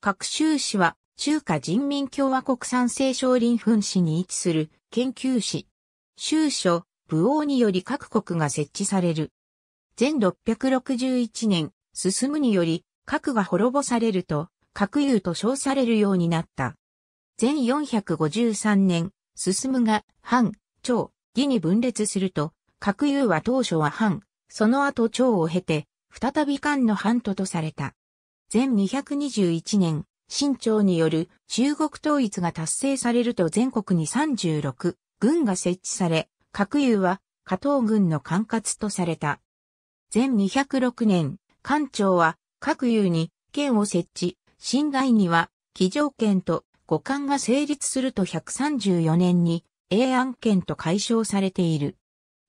各州市は中華人民共和国産生少林噴市に位置する研究市。州所、武王により各国が設置される。全661年、進むにより、核が滅ぼされると、核有と称されるようになった。全453年、進むが、反、長、義に分裂すると、核有は当初は反、その後長を経て、再び漢の藩ととされた。全221年、清朝による中国統一が達成されると全国に36軍が設置され、各有は加藤軍の管轄とされた。全206年、官庁は各有に県を設置、新外には基条県と五官が成立すると134年に永安県と解消されている。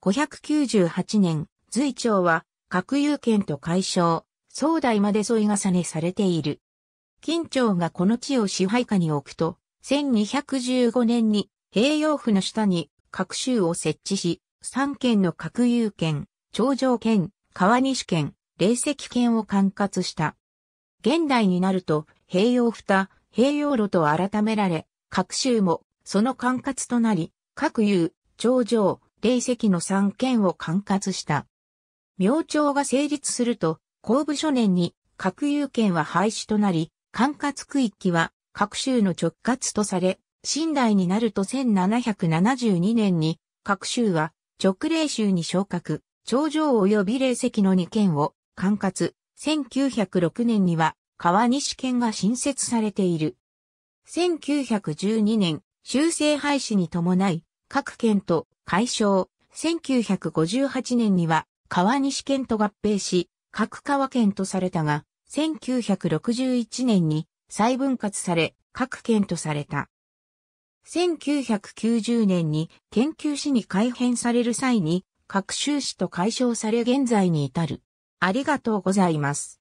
598年、随庁は各有県と解消、宋代まで添い重ねされている。金朝がこの地を支配下に置くと、1215年に平洋府の下に各州を設置し、三県の各有県、頂上県、川西県、霊石県を管轄した。現代になると、平洋蓋、平洋路と改められ、各州もその管轄となり、各有、頂上、霊石の三県を管轄した。明朝が成立すると、公部初年に各有権は廃止となり、管轄区域は各州の直轄とされ、新代になると1772年に各州は直令州に昇格、頂上及び霊石の2県を管轄、1906年には川西県が新設されている。1912年、修正廃止に伴い、各県と解消、1958年には川西県と合併し、各川県とされたが、1961年に再分割され、各県とされた。1990年に研究市に改編される際に、各州市と解消され現在に至る。ありがとうございます。